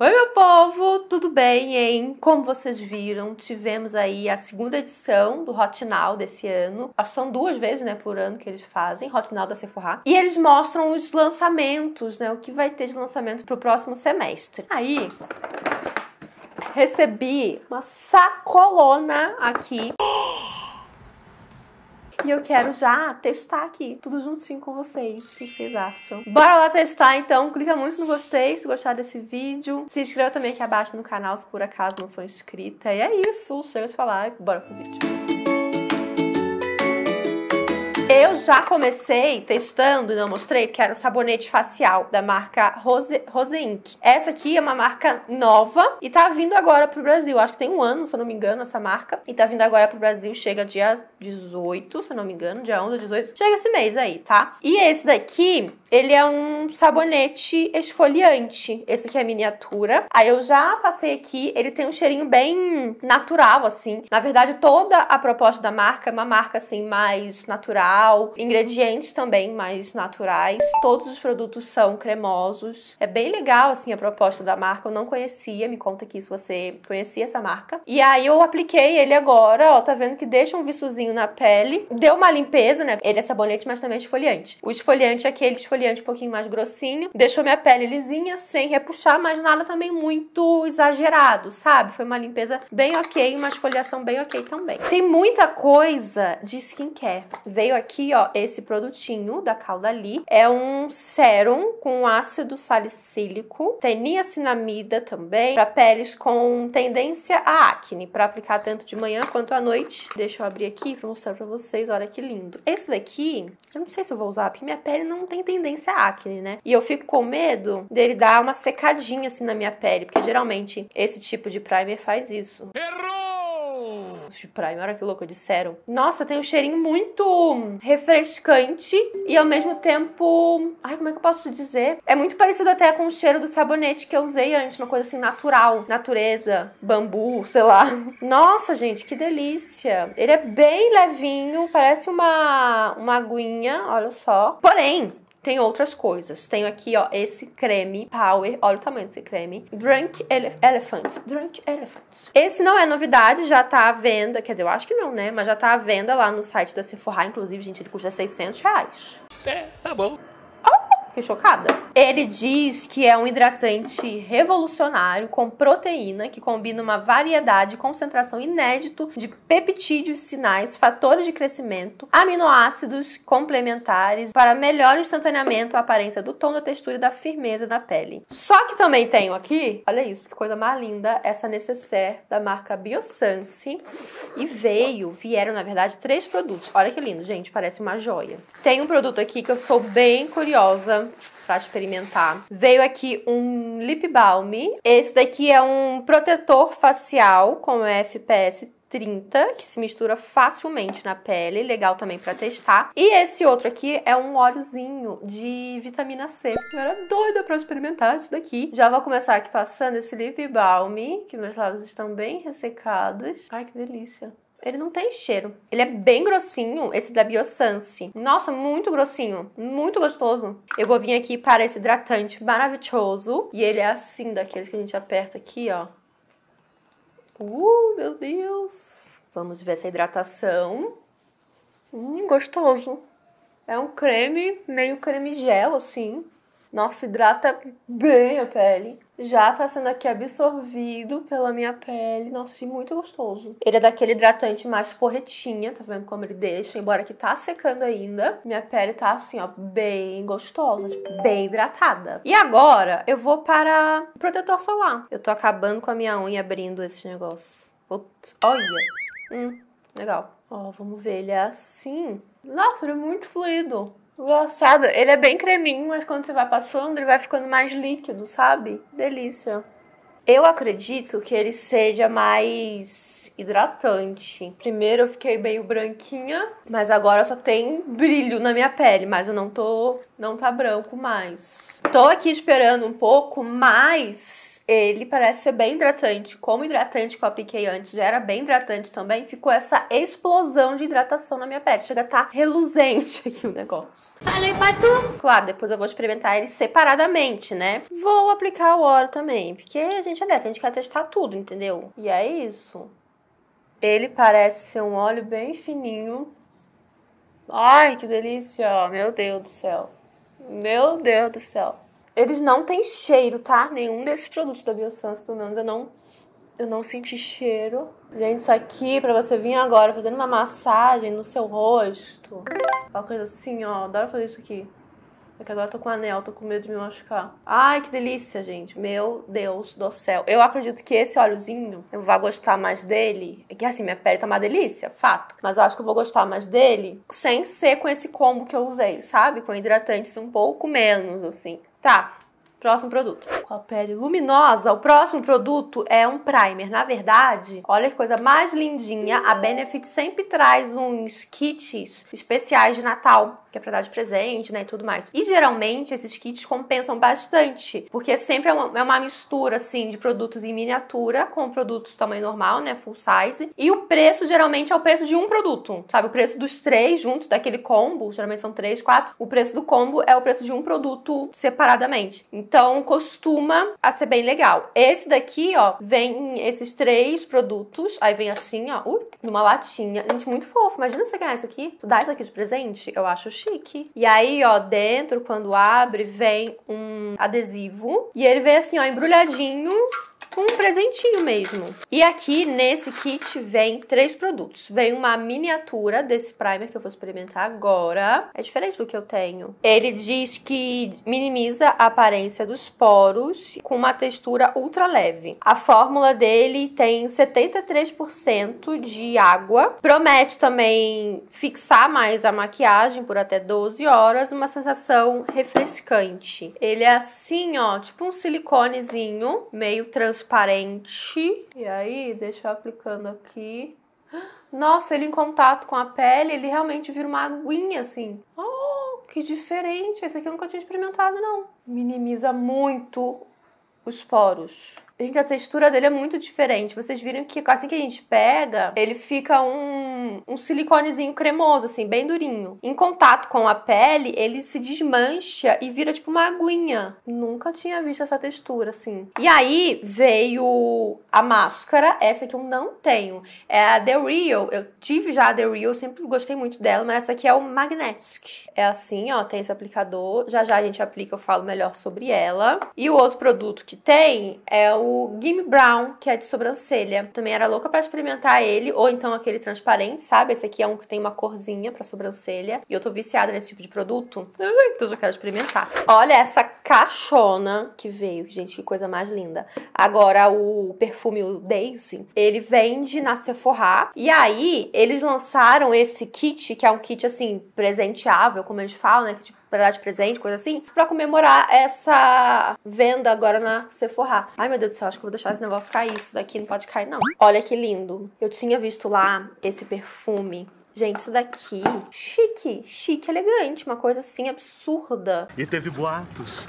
Oi, meu povo, tudo bem, hein? Como vocês viram, tivemos aí a segunda edição do Hot Now desse ano. São duas vezes, né, por ano que eles fazem, Hot Now da Sephora. E eles mostram os lançamentos, né, o que vai ter de lançamento pro próximo semestre. Aí, recebi uma sacolona aqui e eu quero já testar aqui, tudo juntinho com vocês. O que vocês acham? Bora lá testar então. Clica muito no gostei se gostar desse vídeo. Se inscreva também aqui abaixo no canal se por acaso não for inscrita. E é isso, chega de falar e bora pro vídeo. Eu já comecei testando e não mostrei, porque era o sabonete facial da marca Rose, Rose Inc. Essa aqui é uma marca nova e tá vindo agora pro Brasil. Acho que tem um ano, se eu não me engano, essa marca. E tá vindo agora pro Brasil, chega dia 18, se eu não me engano, dia 11 18. Chega esse mês aí, tá? E esse daqui ele é um sabonete esfoliante. Esse aqui é a miniatura. Aí eu já passei aqui, ele tem um cheirinho bem natural, assim. Na verdade, toda a proposta da marca é uma marca, assim, mais natural. Ingredientes também mais naturais. Todos os produtos são cremosos. É bem legal, assim, a proposta da marca. Eu não conhecia, me conta aqui se você conhecia essa marca. E aí eu apliquei ele agora, ó, tá vendo que deixa um viçozinho na pele. Deu uma limpeza, né? Ele é sabonete, mas também é esfoliante. O esfoliante é aquele esfoliante esfoliante um pouquinho mais grossinho, deixou minha pele lisinha, sem repuxar, mas nada também muito exagerado, sabe? Foi uma limpeza bem ok, uma esfoliação bem ok também. Tem muita coisa de skincare. Veio aqui, ó, esse produtinho da Calda Lee. É um sérum com ácido salicílico, tem niacinamida também, para peles com tendência à acne, para aplicar tanto de manhã quanto à noite. Deixa eu abrir aqui para mostrar para vocês, olha que lindo. Esse daqui, eu não sei se eu vou usar, porque minha pele não tem tendência tendência à acne, né? E eu fico com medo dele dar uma secadinha assim na minha pele, porque geralmente esse tipo de primer faz isso. Errou! Tipo de primer, olha que louco, disseram. Nossa, tem um cheirinho muito refrescante e ao mesmo tempo. Ai, como é que eu posso dizer? É muito parecido até com o cheiro do sabonete que eu usei antes, uma coisa assim natural, natureza, bambu, sei lá. Nossa, gente, que delícia! Ele é bem levinho, parece uma, uma aguinha, olha só. Porém, tem outras coisas. Tenho aqui, ó, esse creme Power. Olha o tamanho desse creme. Drunk Ele Elephant. Drunk Elephant. Esse não é novidade, já tá à venda. Quer dizer, eu acho que não, né? Mas já tá à venda lá no site da Sephora. Inclusive, gente, ele custa 600 reais. É, tá bom fiquei chocada. Ele diz que é um hidratante revolucionário com proteína que combina uma variedade e concentração inédito de peptídeos, sinais, fatores de crescimento, aminoácidos complementares para melhor instantaneamento, a aparência do tom, da textura e da firmeza da pele. Só que também tenho aqui, olha isso, que coisa mais linda, essa necessaire da marca Biosense e veio, vieram na verdade três produtos. Olha que lindo, gente, parece uma joia. Tem um produto aqui que eu sou bem curiosa pra para experimentar. Veio aqui um lip balm. Esse daqui é um protetor facial com FPS 30, que se mistura facilmente na pele, legal também para testar. E esse outro aqui é um óleozinho de vitamina C. Eu era doida para experimentar isso daqui. Já vou começar aqui passando esse lip balm, que meus lábios estão bem ressecados. Ai, que delícia ele não tem cheiro. Ele é bem grossinho, esse da Biosance. Nossa, muito grossinho, muito gostoso. Eu vou vir aqui para esse hidratante maravilhoso. E ele é assim, daqueles que a gente aperta aqui, ó. Uh, meu Deus. Vamos ver essa hidratação. Hum, gostoso. É um creme, meio creme gel, assim. Nossa, hidrata bem a pele já tá sendo aqui absorvido pela minha pele. Nossa, achei muito gostoso. Ele é daquele hidratante mais porretinha, tá vendo como ele deixa? Embora que tá secando ainda, minha pele tá assim, ó, bem gostosa, tipo, bem hidratada. E agora eu vou para o protetor solar. Eu tô acabando com a minha unha abrindo esse negócio. Putz, olha. Hum, legal. Ó, vamos ver, ele é assim. Nossa, ele é muito fluido. Engraçado, ele é bem creminho, mas quando você vai passando, ele vai ficando mais líquido, sabe? Delícia. Eu acredito que ele seja mais hidratante. Primeiro eu fiquei meio branquinha, mas agora só tem brilho na minha pele, mas eu não tô, não tá branco mais. Tô aqui esperando um pouco, mas ele parece ser bem hidratante. Como o hidratante que eu apliquei antes já era bem hidratante também, ficou essa explosão de hidratação na minha pele. Chega a tá reluzente aqui o negócio. Falei Claro, depois eu vou experimentar ele separadamente, né? Vou aplicar o óleo também, porque a gente é dessa, a gente quer testar tudo, entendeu? E é isso. Ele parece ser um óleo bem fininho. Ai, que delícia! Meu Deus do céu! Meu Deus do céu! Eles não têm cheiro, tá? Nenhum desses produtos da Biossance, pelo menos eu não eu não senti cheiro. Gente, isso aqui pra você vir agora fazendo uma massagem no seu rosto. Aquela coisa assim, ó. Adoro fazer isso aqui. É que agora eu tô com anel, tô com medo de me machucar. Ai, que delícia, gente. Meu Deus do céu. Eu acredito que esse óleozinho, eu vou gostar mais dele. É que assim, minha pele tá uma delícia, fato. Mas eu acho que eu vou gostar mais dele sem ser com esse combo que eu usei, sabe? Com hidratantes um pouco menos, assim. Tá, Próximo produto. Com a pele luminosa, o próximo produto é um primer. Na verdade, olha que coisa mais lindinha. A Benefit sempre traz uns kits especiais de Natal, que é pra dar de presente, né, e tudo mais. E geralmente esses kits compensam bastante, porque sempre é uma, é uma mistura, assim, de produtos em miniatura com produtos tamanho normal, né, full size. E o preço geralmente é o preço de um produto, sabe? O preço dos três juntos, daquele combo, geralmente são três, quatro. O preço do combo é o preço de um produto separadamente. Então, então costuma a ser bem legal. Esse daqui, ó, vem esses três produtos. Aí vem assim, ó, uh, numa latinha. Gente, muito fofo. Imagina você ganhar isso aqui. Tu dá isso aqui de presente? Eu acho chique. E aí, ó, dentro, quando abre, vem um adesivo. E ele vem assim, ó, embrulhadinho um presentinho mesmo. E aqui nesse kit vem três produtos. Vem uma miniatura desse primer que eu vou experimentar agora. É diferente do que eu tenho. Ele diz que minimiza a aparência dos poros com uma textura ultra leve. A fórmula dele tem 73% de água. Promete também fixar mais a maquiagem por até 12 horas, uma sensação refrescante. Ele é assim, ó, tipo um siliconezinho meio transparente transparente. E aí, deixa eu aplicando aqui. Nossa, ele em contato com a pele, ele realmente vira uma aguinha assim. Oh, que diferente! Esse aqui eu nunca tinha experimentado, não. Minimiza muito os poros. Gente, a textura dele é muito diferente. Vocês viram que assim que a gente pega, ele fica um, um siliconezinho cremoso, assim, bem durinho. Em contato com a pele, ele se desmancha e vira tipo uma aguinha. Nunca tinha visto essa textura, assim. E aí veio a máscara, essa que eu não tenho. É a The Real. Eu tive já a The Real, sempre gostei muito dela, mas essa aqui é o Magnetic. É assim, ó, tem esse aplicador. Já já a gente aplica, eu falo melhor sobre ela. E o outro produto que tem é o o Gimme Brown, que é de sobrancelha. Também era louca para experimentar ele, ou então aquele transparente, sabe? Esse aqui é um que tem uma corzinha para sobrancelha. E eu tô viciada nesse tipo de produto. Então eu já quero experimentar. Olha essa caixona que veio, gente, que coisa mais linda. Agora o perfume o Daisy, ele vende na Sephora. E aí eles lançaram esse kit, que é um kit assim presenteável, como eles falam, né, que tipo para dar de presente, coisa assim, para comemorar essa venda agora na Sephora. Ai, meu Deus do céu, acho que vou deixar esse negócio cair. Isso daqui não pode cair, não. Olha que lindo. Eu tinha visto lá esse perfume Gente, isso daqui, chique, chique, elegante, uma coisa assim absurda. E teve boatos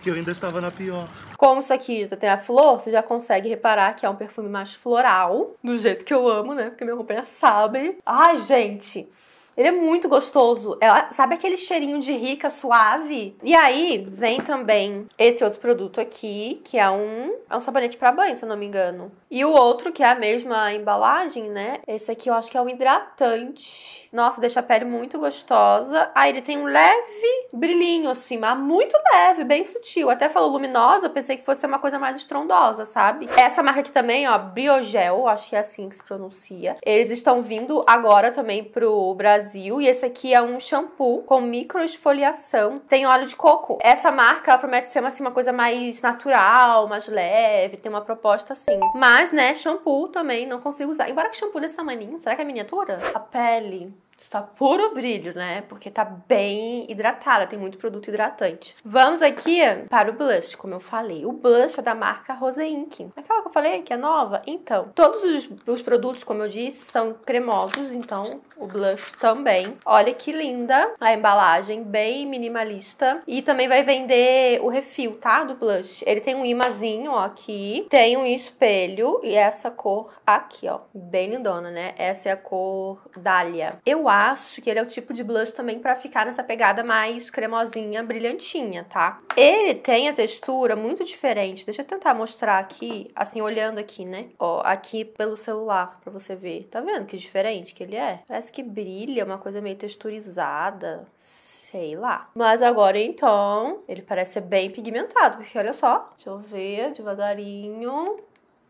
que eu ainda estava na pior. Como isso aqui já tem a flor, você já consegue reparar que é um perfume mais floral, do jeito que eu amo, né? Porque minha companhia sabe. Ai, gente, ele é muito gostoso. É, ah, sabe aquele cheirinho de rica suave? E aí vem também esse outro produto aqui, que é um, é um sabonete para banho, se eu não me engano. E o outro, que é a mesma embalagem, né? Esse aqui eu acho que é um hidratante. Nossa, deixa a pele muito gostosa. Aí ah, ele tem um leve brilhinho, assim, mas muito leve, bem sutil. Até falou luminosa, pensei que fosse uma coisa mais estrondosa, sabe? Essa marca aqui também, ó, Biogel, acho que é assim que se pronuncia. Eles estão vindo agora também pro Brasil Brasil. E esse aqui é um shampoo com microesfoliação. Tem óleo de coco. Essa marca ela promete ser assim, uma coisa mais natural, mais leve. Tem uma proposta assim. Mas, né, shampoo também não consigo usar. Embora que shampoo desse tamanho, será que é miniatura? A pele Está puro brilho, né? Porque tá bem hidratada, tem muito produto hidratante. Vamos aqui para o blush, como eu falei. O blush é da marca Rose Ink. Aquela que eu falei que é nova? Então, todos os, os produtos, como eu disse, são cremosos, então o blush também. Olha que linda a embalagem, bem minimalista. E também vai vender o refil, tá? Do blush. Ele tem um imazinho, ó, aqui. Tem um espelho e essa cor aqui, ó. Bem lindona, né? Essa é a cor Dália. Eu acho que ele é o tipo de blush também para ficar nessa pegada mais cremosinha, brilhantinha, tá? Ele tem a textura muito diferente. Deixa eu tentar mostrar aqui, assim, olhando aqui, né? Ó, aqui pelo celular para você ver. Tá vendo que diferente que ele é? Parece que brilha, é uma coisa meio texturizada sei lá. Mas agora então, ele parece ser bem pigmentado, porque olha só, deixa eu ver devagarinho,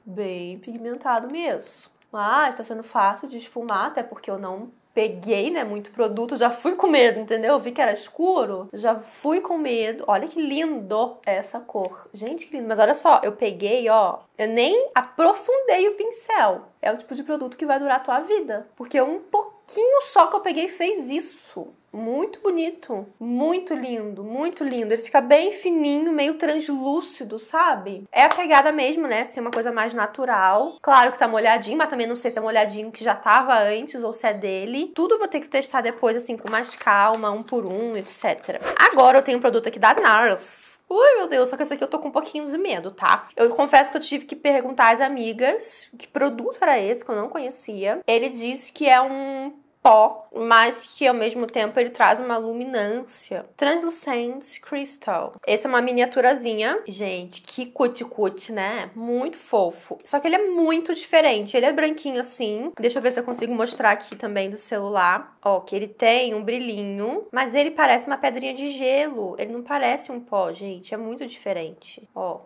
bem pigmentado mesmo. Mas tá sendo fácil de esfumar, até porque eu não peguei, né, muito produto, já fui com medo, entendeu? Vi que era escuro, já fui com medo. Olha que lindo essa cor. Gente, que lindo. Mas olha só, eu peguei, ó, eu nem aprofundei o pincel. É o tipo de produto que vai durar a tua vida, porque um pouquinho só que eu peguei fez isso muito bonito, muito lindo, muito lindo. Ele fica bem fininho, meio translúcido, sabe? É a pegada mesmo, né? Ser uma coisa mais natural. Claro que tá molhadinho, mas também não sei se é molhadinho que já tava antes ou se é dele. Tudo vou ter que testar depois, assim, com mais calma, um por um, etc. Agora eu tenho um produto aqui da NARS. Ui, meu Deus, só que esse aqui eu tô com um pouquinho de medo, tá? Eu confesso que eu tive que perguntar às amigas que produto era esse, que eu não conhecia. Ele diz que é um pó, mas que ao mesmo tempo ele traz uma luminância. Translucent Crystal. Essa é uma miniaturazinha. Gente, que cuticute, né? Muito fofo. Só que ele é muito diferente. Ele é branquinho assim. Deixa eu ver se eu consigo mostrar aqui também do celular. Ó, que ele tem um brilhinho, mas ele parece uma pedrinha de gelo. Ele não parece um pó, gente. É muito diferente. Ó,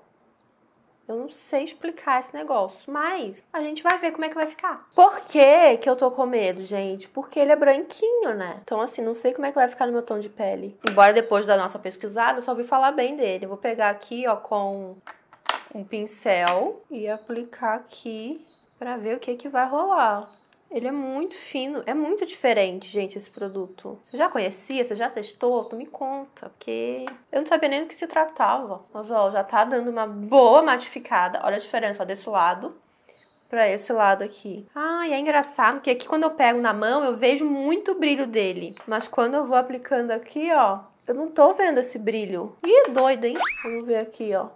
eu não sei explicar esse negócio, mas a gente vai ver como é que vai ficar. Por que que eu tô com medo, gente? Porque ele é branquinho, né? Então, assim, não sei como é que vai ficar no meu tom de pele. Embora depois da nossa pesquisada, eu só vi falar bem dele. Vou pegar aqui, ó, com um pincel e aplicar aqui pra ver o que que vai rolar. Ele é muito fino, é muito diferente, gente, esse produto. Você já conhecia? Você já testou? Tu me conta, porque eu não sabia nem do que se tratava. Mas, ó, já tá dando uma boa matificada. Olha a diferença, ó, desse lado pra esse lado aqui. Ah, e é engraçado que aqui quando eu pego na mão, eu vejo muito brilho dele. Mas quando eu vou aplicando aqui, ó, eu não tô vendo esse brilho. Ih, doido, hein? Vamos ver aqui, ó.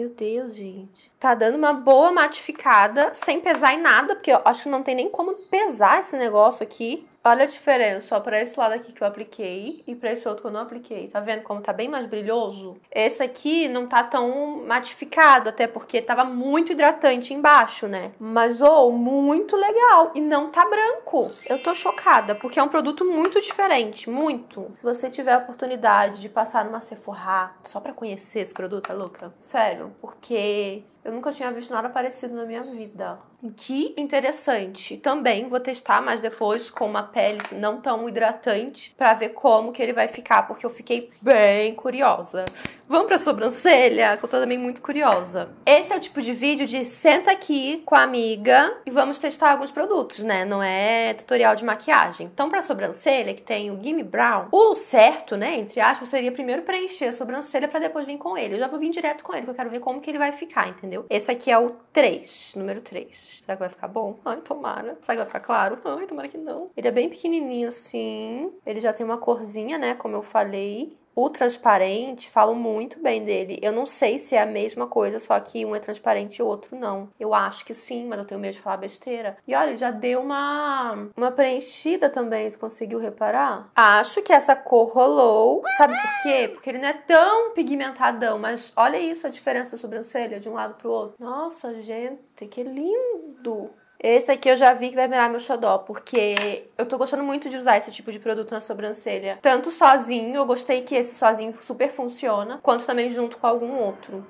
Meu Deus, gente. Tá dando uma boa matificada, sem pesar em nada, porque eu acho que não tem nem como pesar esse negócio aqui. Olha a diferença, só pra esse lado aqui que eu apliquei e pra esse outro que eu não apliquei. Tá vendo como tá bem mais brilhoso? Esse aqui não tá tão matificado, até porque tava muito hidratante embaixo, né? Mas, ou, oh, muito legal. E não tá branco. Eu tô chocada, porque é um produto muito diferente, muito. Se você tiver a oportunidade de passar numa Sephora só pra conhecer esse produto, é louca? Sério, porque eu nunca tinha visto nada parecido na minha vida que interessante. Também vou testar mais depois com uma pele não tão hidratante para ver como que ele vai ficar, porque eu fiquei bem curiosa. Vamos pra sobrancelha, que eu tô também muito curiosa. Esse é o tipo de vídeo de senta aqui com a amiga e vamos testar alguns produtos, né? Não é tutorial de maquiagem. Então, pra sobrancelha, que tem o Gimme Brown, o certo, né, entre aspas, seria primeiro preencher a sobrancelha para depois vir com ele. Eu já vou vir direto com ele, que eu quero ver como que ele vai ficar, entendeu? Esse aqui é o 3, número 3. Será que vai ficar bom? Ai, tomara. Será que vai ficar claro? Ai, tomara que não. Ele é bem pequenininho assim. Ele já tem uma corzinha, né? Como eu falei. O transparente, falo muito bem dele. Eu não sei se é a mesma coisa, só que um é transparente e o outro não. Eu acho que sim, mas eu tenho medo de falar besteira. E olha, já deu uma, uma preenchida também, se conseguiu reparar? Acho que essa cor rolou. Sabe por quê? Porque ele não é tão pigmentadão, mas olha isso, a diferença da sobrancelha de um lado pro outro. Nossa, gente, que lindo! Esse aqui eu já vi que vai virar meu xodó, porque eu tô gostando muito de usar esse tipo de produto na sobrancelha. Tanto sozinho, eu gostei que esse sozinho super funciona, quanto também junto com algum outro.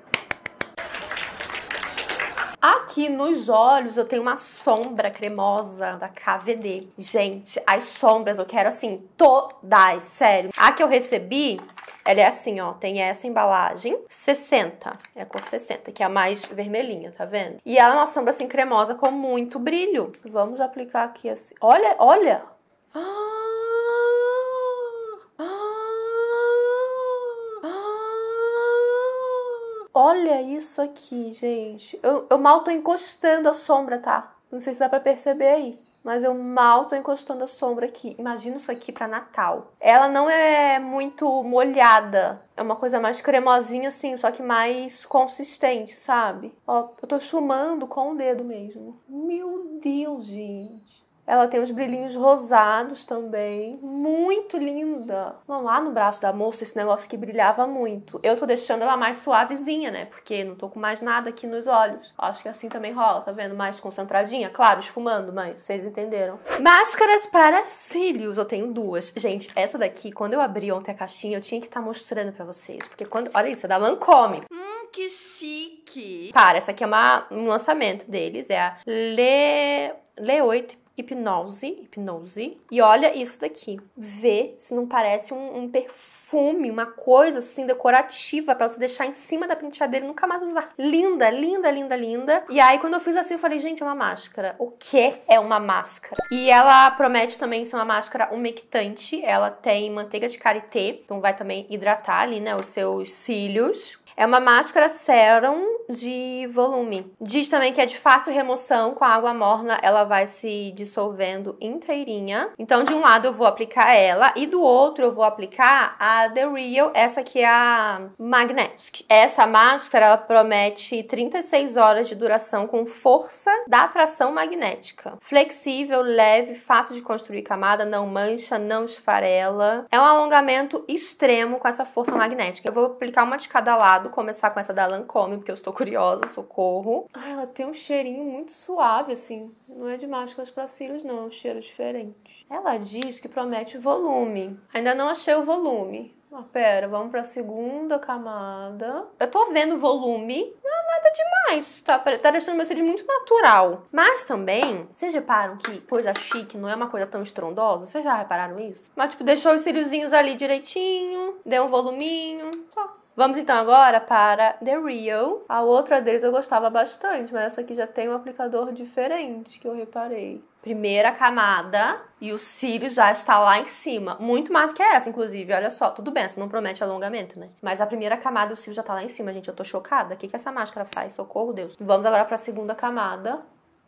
Aqui nos olhos eu tenho uma sombra cremosa da KVD. Gente, as sombras eu quero assim, todas, sério. A que eu recebi ela é assim, ó, tem essa embalagem, 60, é a cor 60, que é a mais vermelhinha, tá vendo? E ela é uma sombra assim cremosa com muito brilho. Vamos aplicar aqui assim. Olha, olha! Ah! Olha isso aqui, gente. Eu, eu, mal tô encostando a sombra, tá? Não sei se dá pra perceber aí mas eu mal tô encostando a sombra aqui. Imagina isso aqui para Natal. Ela não é muito molhada, é uma coisa mais cremosinha assim, só que mais consistente, sabe? Ó, eu tô chumando com o dedo mesmo. Meu Deus, gente. Ela tem uns brilhinhos rosados também. Muito linda. vamos lá no braço da moça, esse negócio que brilhava muito. Eu tô deixando ela mais suavezinha, né? Porque não tô com mais nada aqui nos olhos. Acho que assim também rola, tá vendo? Mais concentradinha. Claro, esfumando, mas vocês entenderam. Máscaras para cílios. Eu tenho duas. Gente, essa daqui, quando eu abri ontem a caixinha, eu tinha que estar tá mostrando para vocês. Porque quando. Olha isso, é da Lancome. Hum, que chique. Cara, essa aqui é uma, um lançamento deles. É a Le. Le 8 hipnose, hipnose. E olha isso daqui. Vê se não parece um, um perfume, uma coisa assim decorativa para você deixar em cima da penteadeira e nunca mais usar. Linda, linda, linda, linda. E aí quando eu fiz assim, eu falei, gente, é uma máscara. O que é uma máscara? E ela promete também ser uma máscara umectante. Ela tem manteiga de karité, então vai também hidratar ali, né, os seus cílios é uma máscara serum de volume. Diz também que é de fácil remoção, com a água morna ela vai se dissolvendo inteirinha. Então, de um lado eu vou aplicar ela e do outro eu vou aplicar a The Real, essa que é a Magnetic. Essa máscara ela promete 36 horas de duração com força da atração magnética. Flexível, leve, fácil de construir camada, não mancha, não esfarela. É um alongamento extremo com essa força magnética. Eu vou aplicar uma de cada lado começar com essa da Lancome, porque eu estou curiosa, socorro. ela tem um cheirinho muito suave, assim. Não é de máscaras para cílios, não. É um cheiro diferente. Ela diz que promete volume. Ainda não achei o volume. Ah, pera, vamos pra segunda camada. Eu tô vendo o volume, não é nada demais, tá? Tá deixando meu cílio muito natural. Mas também, vocês reparam que coisa chique não é uma coisa tão estrondosa? Vocês já repararam isso? Mas, tipo, deixou os cíliozinhos ali direitinho, deu um voluminho, só. Vamos então agora para The Real. A outra deles eu gostava bastante, mas essa aqui já tem um aplicador diferente que eu reparei. Primeira camada e o cílio já está lá em cima. Muito mais do que essa, inclusive. Olha só, tudo bem, essa não promete alongamento, né? Mas a primeira camada o cílio já está lá em cima, gente. Eu tô chocada. O que, que essa máscara faz? Socorro, Deus. Vamos agora para a segunda camada.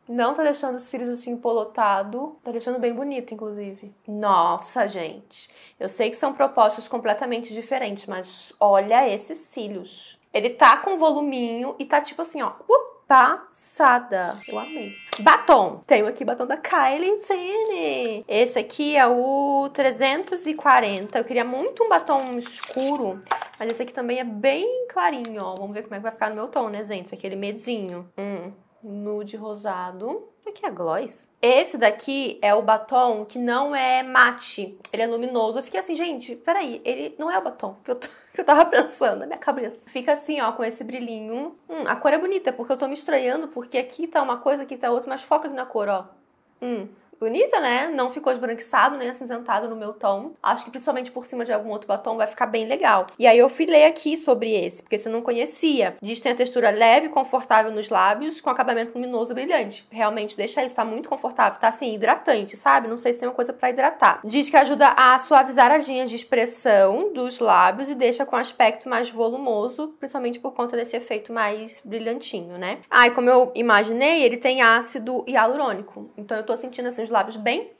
Não tá deixando os cílios assim polotado, tá deixando bem bonito, inclusive. Nossa, gente. Eu sei que são propostas completamente diferentes, mas olha esses cílios. Ele tá com voluminho e tá tipo assim, ó, upa, uh, passada. Eu amei. Batom. Tenho aqui batom da Kylie Jenner. Esse aqui é o 340. Eu queria muito um batom escuro, mas esse aqui também é bem clarinho, ó. Vamos ver como é que vai ficar no meu tom, né, gente? É aquele medinho. Hum nude rosado. Aqui é, é gloss. Esse daqui é o batom que não é mate, ele é luminoso. Eu fiquei assim, gente, peraí, ele não é o batom que eu, tô, que eu tava pensando na minha cabeça. Fica assim, ó, com esse brilhinho. Hum, a cor é bonita, porque eu tô me estranhando, porque aqui tá uma coisa, aqui tá outra, mas foca aqui na cor, ó. Hum bonita, né? Não ficou esbranquiçado nem acinzentado no meu tom. Acho que principalmente por cima de algum outro batom vai ficar bem legal. E aí eu fui ler aqui sobre esse, porque você não conhecia. Diz que tem a textura leve, confortável nos lábios, com acabamento luminoso brilhante. Realmente deixa isso, tá muito confortável, tá assim, hidratante, sabe? Não sei se tem uma coisa para hidratar. Diz que ajuda a suavizar as linhas de expressão dos lábios e deixa com aspecto mais volumoso, principalmente por conta desse efeito mais brilhantinho, né? Ai, ah, como eu imaginei, ele tem ácido hialurônico. Então eu tô sentindo assim os lábios bem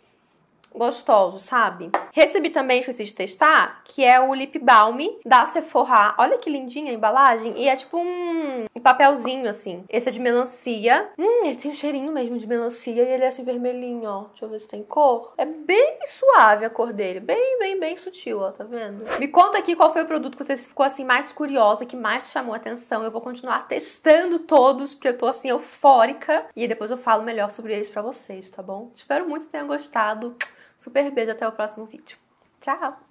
Gostoso, sabe? Recebi também, esqueci de testar, que é o Lip Balm da Sephora. Olha que lindinha a embalagem. E é tipo um papelzinho, assim. Esse é de melancia. Hum, ele tem um cheirinho mesmo de melancia e ele é assim vermelhinho, ó. Deixa eu ver se tem cor. É bem suave a cor dele. Bem, bem, bem sutil, ó. Tá vendo? Me conta aqui qual foi o produto que você ficou, assim, mais curiosa, que mais te chamou a atenção. Eu vou continuar testando todos, porque eu tô, assim, eufórica. E depois eu falo melhor sobre eles pra vocês, tá bom? Espero muito que tenham gostado. Super beijo, até o próximo vídeo. Tchau!